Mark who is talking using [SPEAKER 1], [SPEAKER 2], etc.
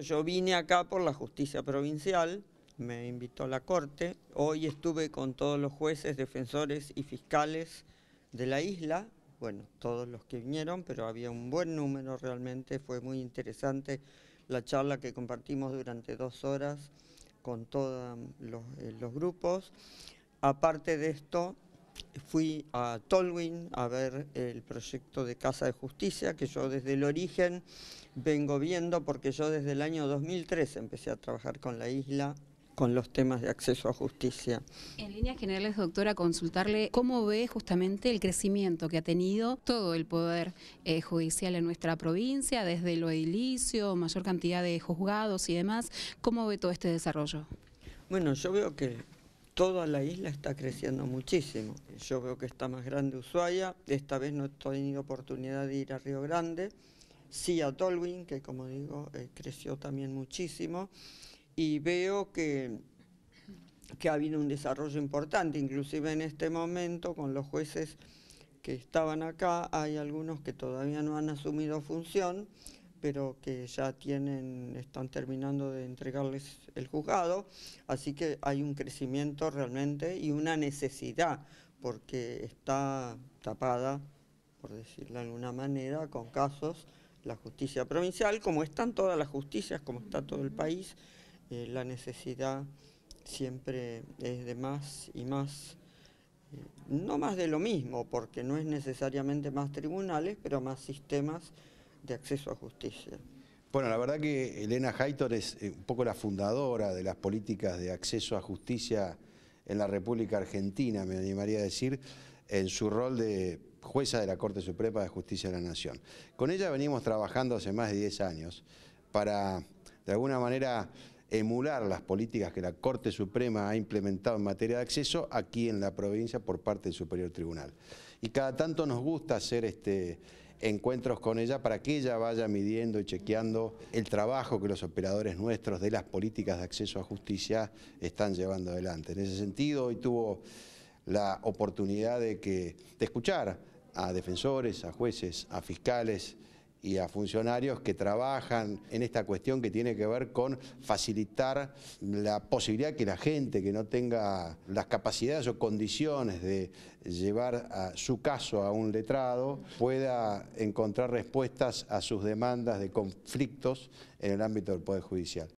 [SPEAKER 1] Yo vine acá por la justicia provincial, me invitó la corte. Hoy estuve con todos los jueces, defensores y fiscales de la isla. Bueno, todos los que vinieron, pero había un buen número realmente. Fue muy interesante la charla que compartimos durante dos horas con todos los eh, grupos. Aparte de esto, fui a Tolwyn a ver el proyecto de Casa de Justicia, que yo desde el origen vengo viendo, porque yo desde el año 2003 empecé a trabajar con la isla con los temas de acceso a justicia.
[SPEAKER 2] En líneas generales, doctora, consultarle cómo ve justamente el crecimiento que ha tenido todo el poder eh, judicial en nuestra provincia, desde lo edilicio, mayor cantidad de juzgados y demás, ¿cómo ve todo este desarrollo?
[SPEAKER 1] Bueno, yo veo que toda la isla está creciendo muchísimo. Yo veo que está más grande Ushuaia, esta vez no he tenido oportunidad de ir a Río Grande, sí a Tolwin, que como digo, eh, creció también muchísimo, y veo que, que ha habido un desarrollo importante, inclusive en este momento con los jueces que estaban acá, hay algunos que todavía no han asumido función, pero que ya tienen, están terminando de entregarles el juzgado, así que hay un crecimiento realmente y una necesidad, porque está tapada, por decirlo de alguna manera, con casos la justicia provincial, como están todas las justicias, como está todo el país, eh, la necesidad siempre es de más y más, eh, no más de lo mismo, porque no es necesariamente más tribunales, pero más sistemas de acceso a justicia. Bueno, la verdad que
[SPEAKER 3] Elena Haitor es eh, un poco la fundadora de las políticas de acceso a justicia en la República Argentina, me animaría a decir, en su rol de jueza de la Corte Suprema de Justicia de la Nación. Con ella venimos trabajando hace más de 10 años para, de alguna manera, emular las políticas que la Corte Suprema ha implementado en materia de acceso aquí en la provincia por parte del Superior Tribunal. Y cada tanto nos gusta hacer este, encuentros con ella para que ella vaya midiendo y chequeando el trabajo que los operadores nuestros de las políticas de acceso a justicia están llevando adelante. En ese sentido, hoy tuvo la oportunidad de, que, de escuchar a defensores, a jueces, a fiscales, y a funcionarios que trabajan en esta cuestión que tiene que ver con facilitar la posibilidad que la gente que no tenga las capacidades o condiciones de llevar su caso a un letrado pueda encontrar respuestas a sus demandas de conflictos en el ámbito del Poder Judicial.